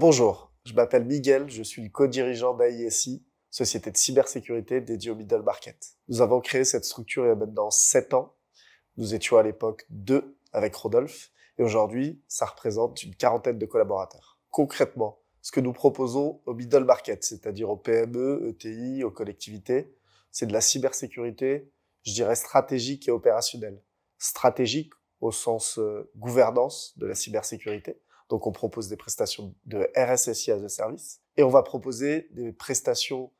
Bonjour, je m'appelle Miguel, je suis le co-dirigeant d'AISI, société de cybersécurité dédiée au middle market. Nous avons créé cette structure il y a maintenant sept ans. Nous étions à l'époque deux avec Rodolphe et aujourd'hui, ça représente une quarantaine de collaborateurs. Concrètement, ce que nous proposons au middle market, c'est-à-dire aux PME, ETI, aux collectivités, c'est de la cybersécurité, je dirais stratégique et opérationnelle. Stratégique au sens euh, gouvernance de la cybersécurité, donc, on propose des prestations de RSSI as a service et on va proposer des prestations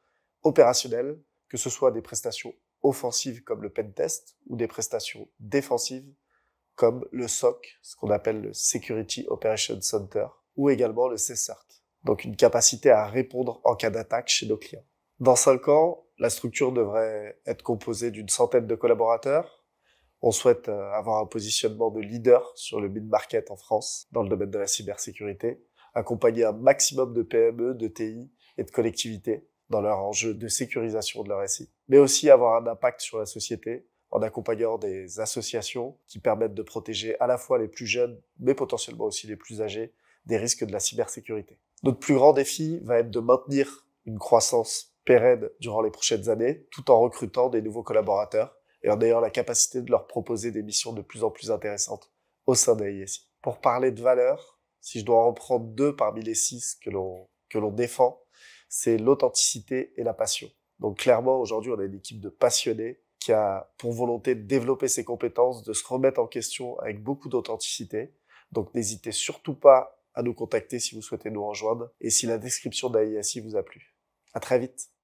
opérationnelles, que ce soit des prestations offensives comme le pen test ou des prestations défensives comme le SOC, ce qu'on appelle le Security Operation Center, ou également le CSERT, donc une capacité à répondre en cas d'attaque chez nos clients. Dans cinq ans, la structure devrait être composée d'une centaine de collaborateurs on souhaite euh, avoir un positionnement de leader sur le mid-market en France dans le domaine de la cybersécurité, accompagner un maximum de PME, de TI et de collectivités dans leur enjeu de sécurisation de leur SI, mais aussi avoir un impact sur la société en accompagnant des associations qui permettent de protéger à la fois les plus jeunes, mais potentiellement aussi les plus âgés, des risques de la cybersécurité. Notre plus grand défi va être de maintenir une croissance pérenne durant les prochaines années, tout en recrutant des nouveaux collaborateurs et en ayant la capacité de leur proposer des missions de plus en plus intéressantes au sein d'AISI. Pour parler de valeurs, si je dois en prendre deux parmi les six que l'on, que l'on défend, c'est l'authenticité et la passion. Donc clairement, aujourd'hui, on a une équipe de passionnés qui a pour volonté de développer ses compétences, de se remettre en question avec beaucoup d'authenticité. Donc n'hésitez surtout pas à nous contacter si vous souhaitez nous rejoindre et si la description d'AISI vous a plu. À très vite.